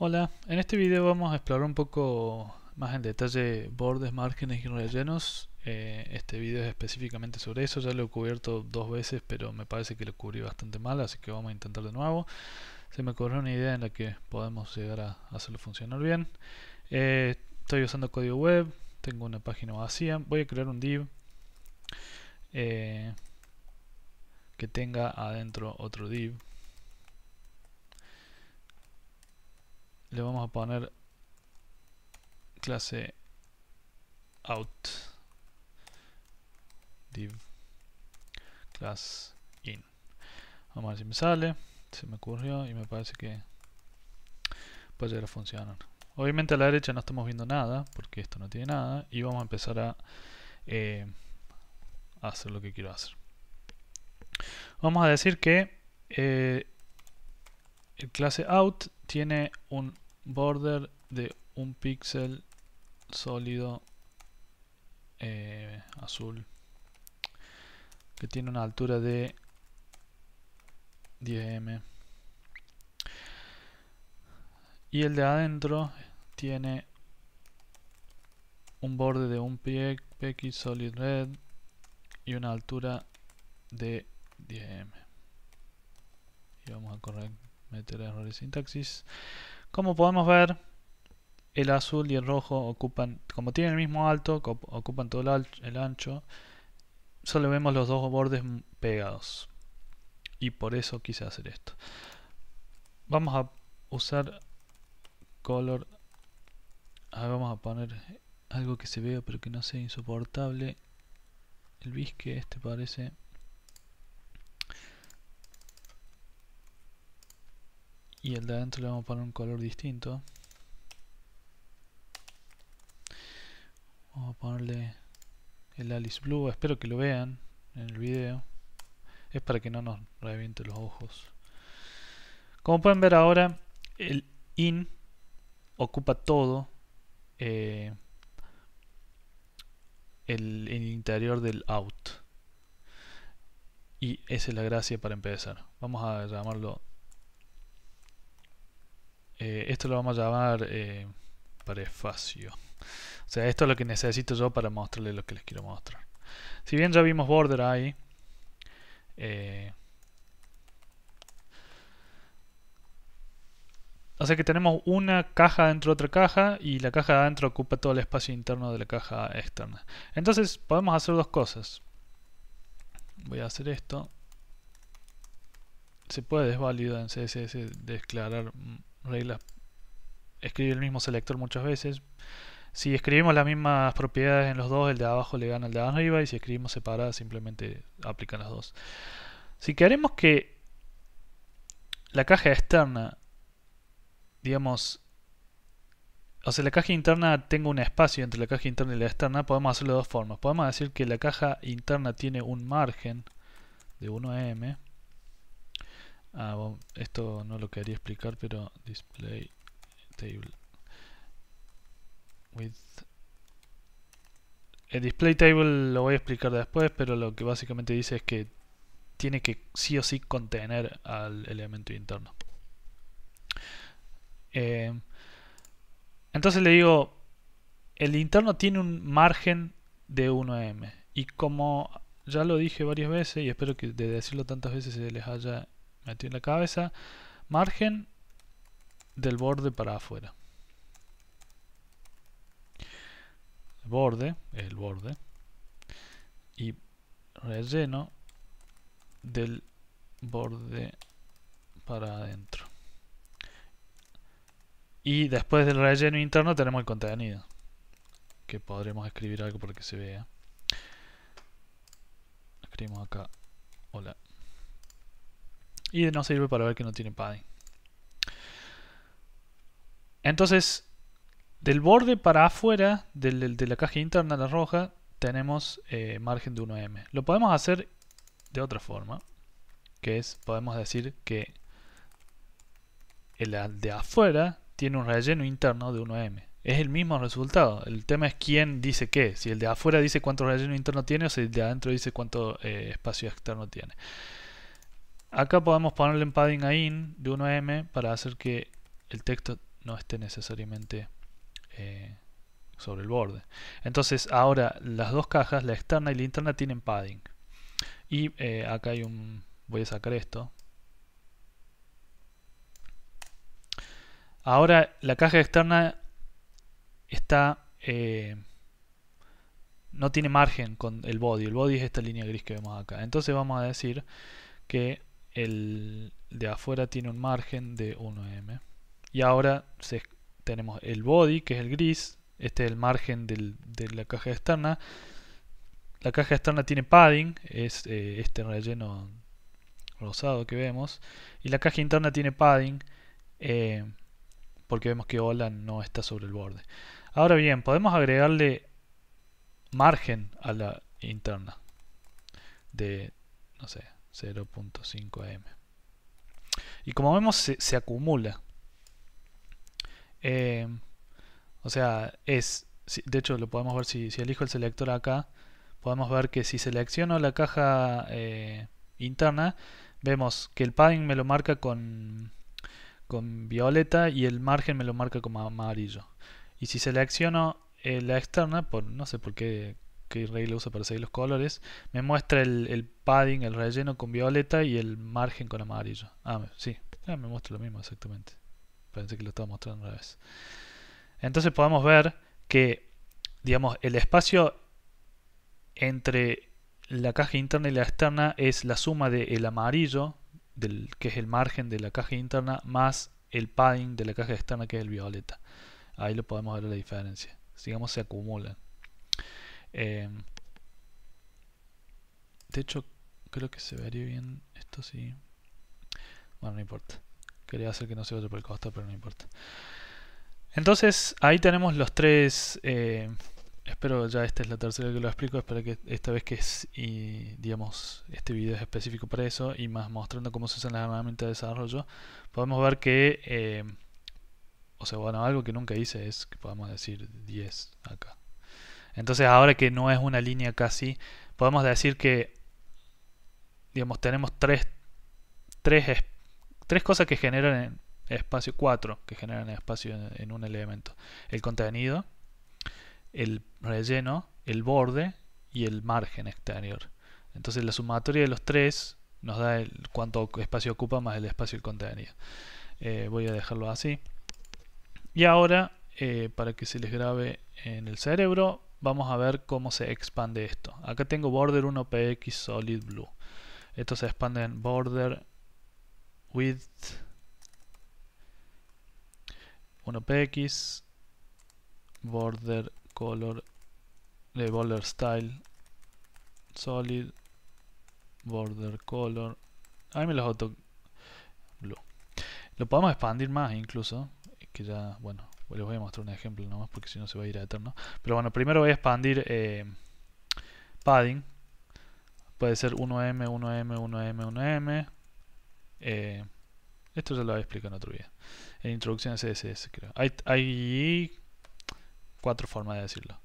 Hola, en este video vamos a explorar un poco más en detalle bordes, márgenes y rellenos. Eh, este video es específicamente sobre eso, ya lo he cubierto dos veces, pero me parece que lo cubrí bastante mal, así que vamos a intentar de nuevo. Se me ocurrió una idea en la que podemos llegar a hacerlo funcionar bien. Eh, estoy usando código web, tengo una página vacía, voy a crear un div eh, que tenga adentro otro div le vamos a poner clase out div class in vamos a ver si me sale se me ocurrió y me parece que puede llegar a funcionar obviamente a la derecha no estamos viendo nada porque esto no tiene nada y vamos a empezar a eh, hacer lo que quiero hacer vamos a decir que eh, el clase out tiene un border de un píxel sólido eh, azul que tiene una altura de 10m y el de adentro tiene un borde de un px solid red y una altura de 10m y vamos a corregir meter errores sintaxis. Como podemos ver, el azul y el rojo ocupan, como tienen el mismo alto, ocupan todo el ancho, solo vemos los dos bordes pegados. Y por eso quise hacer esto. Vamos a usar color. vamos a poner algo que se vea pero que no sea insoportable. El bisque este parece. y el de adentro le vamos a poner un color distinto vamos a ponerle el Alice Blue espero que lo vean en el video es para que no nos reviente los ojos como pueden ver ahora el in ocupa todo eh, el, el interior del out y esa es la gracia para empezar vamos a llamarlo eh, esto lo vamos a llamar eh, prefacio. O sea, esto es lo que necesito yo para mostrarles lo que les quiero mostrar. Si bien ya vimos border ahí, eh, o sea que tenemos una caja dentro de otra caja y la caja de adentro ocupa todo el espacio interno de la caja externa. Entonces podemos hacer dos cosas. Voy a hacer esto. Se puede, es válido en CSS declarar mm, regla, escribe el mismo selector muchas veces. Si escribimos las mismas propiedades en los dos, el de abajo le gana al de arriba y si escribimos separadas simplemente aplican las dos. Si queremos que la caja externa, digamos, o sea, la caja interna tenga un espacio entre la caja interna y la externa, podemos hacerlo de dos formas. Podemos decir que la caja interna tiene un margen de 1m Ah, esto no lo quería explicar, pero display table with el display table lo voy a explicar después, pero lo que básicamente dice es que tiene que sí o sí contener al elemento interno. Eh, entonces le digo, el interno tiene un margen de 1m. Y como ya lo dije varias veces, y espero que de decirlo tantas veces se les haya metí en la cabeza, margen del borde para afuera. El borde, el borde, y relleno del borde para adentro. Y después del relleno interno tenemos el contenido, que podremos escribir algo para que se vea. Escribimos acá, hola. Y no sirve para ver que no tiene padding. Entonces, del borde para afuera de la caja interna, la roja, tenemos eh, margen de 1M. Lo podemos hacer de otra forma, que es, podemos decir que el de afuera tiene un relleno interno de 1M. Es el mismo resultado. El tema es quién dice qué. Si el de afuera dice cuánto relleno interno tiene o si el de adentro dice cuánto eh, espacio externo tiene. Acá podemos ponerle un padding a in de 1m para hacer que el texto no esté necesariamente eh, sobre el borde. Entonces ahora las dos cajas, la externa y la interna, tienen padding. Y eh, acá hay un... voy a sacar esto. Ahora la caja externa está... Eh, no tiene margen con el body. El body es esta línea gris que vemos acá. Entonces vamos a decir que el de afuera tiene un margen de 1m. Y ahora tenemos el body, que es el gris, este es el margen de la caja externa. La caja externa tiene padding, es eh, este relleno rosado que vemos. Y la caja interna tiene padding, eh, porque vemos que Ola no está sobre el borde. Ahora bien, podemos agregarle margen a la interna de, no sé, 0.5 m y como vemos se, acumula eh, o sea es de hecho lo podemos ver si, elijo el selector acá podemos ver que si selecciono la caja eh, interna vemos que el padding me lo marca con con violeta y el margen me lo marca como amarillo y si selecciono eh, la externa por no sé por qué que le usa para seguir los colores, me muestra el, padding, el relleno con violeta y el margen con amarillo. Ah, sí, ah, me muestra lo mismo exactamente. Pensé que lo estaba mostrando al vez Entonces podemos ver que, digamos, el espacio entre la caja interna y la externa es la suma del el amarillo, del, que es el margen de la caja interna, más el padding de la caja externa, que es el violeta. Ahí lo podemos ver la diferencia. Digamos, se acumulan. Em, de hecho, creo que se vería bien esto sí. Bueno, no importa. Quería hacer que no se vaya por el costo pero no importa. Entonces, ahí tenemos los tres... Eh, espero ya esta es la tercera que lo explico. Espero que esta vez que es, y, digamos, este video es específico para eso y más mostrando cómo se usan las herramientas de desarrollo, podemos ver que... Eh, o sea, bueno, algo que nunca hice es que podamos decir 10 acá. Entonces ahora que no es una línea casi, podemos decir que digamos, tenemos tres, tres, cosas que generan espacio, cuatro que generan espacio en, un elemento. El contenido, el relleno, el borde y el margen exterior. Entonces la sumatoria de los tres nos da el, cuánto espacio ocupa más el espacio y el contenido. Eh, voy a dejarlo así. Y ahora, eh, para que se les grabe en el cerebro, vamos a ver cómo se expande esto. Acá tengo border 1px solid blue. Esto se expande en border width 1px border color de border style solid border color. Ahí me los auto blue. Lo podemos expandir más incluso, que ya, bueno, les voy a mostrar un ejemplo nomás porque si no se va a ir a eterno. Pero bueno, primero voy a expandir padding. Puede ser 1M, 1M, 1M, 1M. esto ya lo había explicado en otro video. En introducción a CSS, creo. Hay, cuatro formas de decirlo.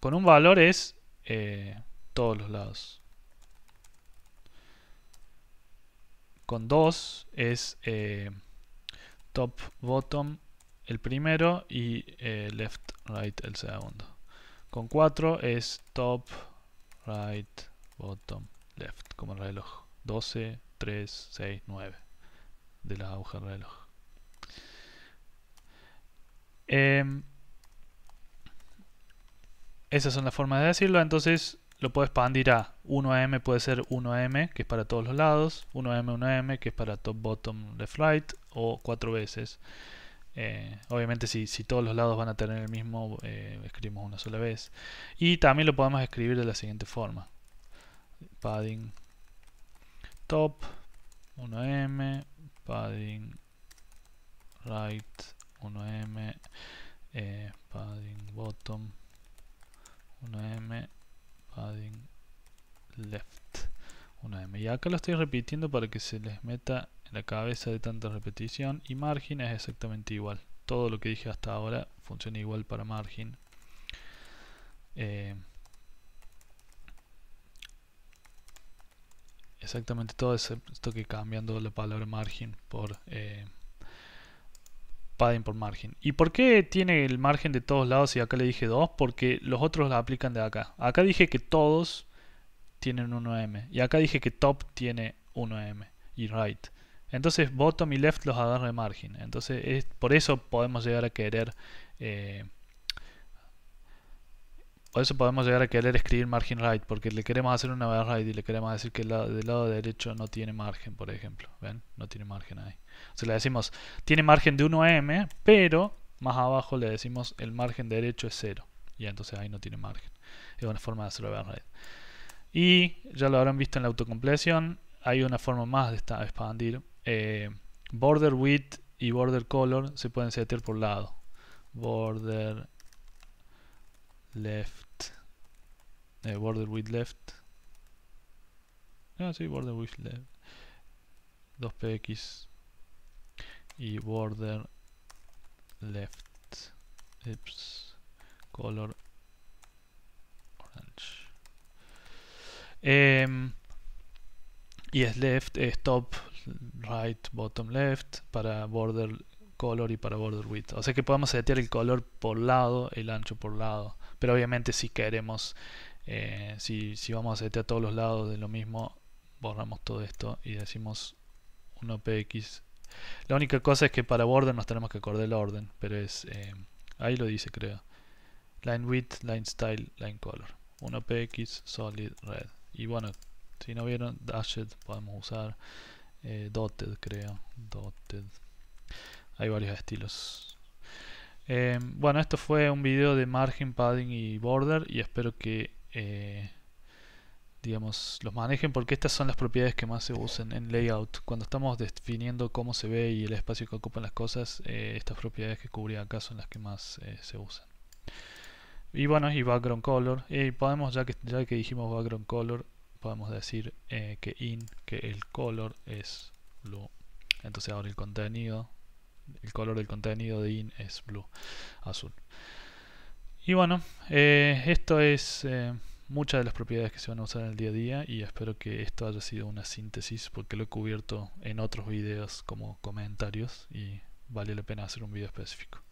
Con un valor es eh, todos los lados. Con dos es eh, top, bottom el primero y eh, left right el segundo. Con 4 es top, right, bottom, left, como el reloj. 12, 3, 6, 9 de la aguja del reloj. Em, esas son las formas de decirlo, entonces lo puedo expandir a 1M, puede ser 1M, que es para todos los lados, 1M, 1M, que es para top, bottom, left, right, o 4 veces. Eh, obviamente si, todos los lados van a tener el mismo, eh, escribimos una sola vez. Y también lo podemos escribir de la siguiente forma. Padding top 1m, padding right 1m, eh, padding bottom 1m, padding left 1m. Y acá lo estoy repitiendo para que se les meta la cabeza de tanta repetición y margin es exactamente igual. Todo lo que dije hasta ahora funciona igual para margin. Eh, exactamente todo esto que cambiando la palabra margin por eh, padding por margin. ¿Y por qué tiene el margen de todos lados y acá le dije 2? Porque los otros la aplican de acá. Acá dije que todos tienen 1M y acá dije que top tiene 1M y right. Entonces bottom y left los agarra de margen. Entonces es, por eso podemos llegar a querer... Eh, por eso podemos llegar a querer escribir margin right, porque le queremos hacer una barra right y le queremos decir que el lado, del lado derecho no tiene margen, por ejemplo. ¿Ven? No tiene margen ahí. O sea, le decimos, tiene margen de 1 m, pero más abajo le decimos el margen derecho es 0. Y entonces ahí no tiene margen. Es una forma de la barra right. Y ya lo habrán visto en la autocompleción, hay una forma más de expandir eh, border width y border color se pueden setear por lado. Border left. Eh, border width left. Ah, sí, border width left. 2px y border left. Color orange. Em, y es left, stop top right, bottom left, para border color y para border width. O sea que podemos setear el color por lado, el ancho por lado. Pero obviamente si queremos, eh, si, vamos a setear todos los lados de lo mismo, borramos todo esto y decimos 1px. La única cosa es que para border nos tenemos que acordar el orden, pero es... Eh, ahí lo dice creo. Line width, line style, line color. 1px, solid, red. Y bueno, si no vieron, dashed podemos usar. Eh, dotted creo hay varios estilos eh, bueno esto fue un video de margin padding y border y espero que eh, digamos los manejen porque estas son las propiedades que más se usan en layout cuando estamos definiendo cómo se ve y el espacio que ocupan las cosas estas propiedades que cubrí acá son las que más se usan y bueno y background color y podemos ya que ya que dijimos background color podemos decir eh, que in, que el color es blue. Entonces ahora el contenido, el color del contenido de in es blue, azul. Y bueno, eh, esto es eh, muchas de las propiedades que se van a usar en el día a día y espero que esto haya sido una síntesis porque lo he cubierto en otros videos como comentarios y vale la pena hacer un video específico.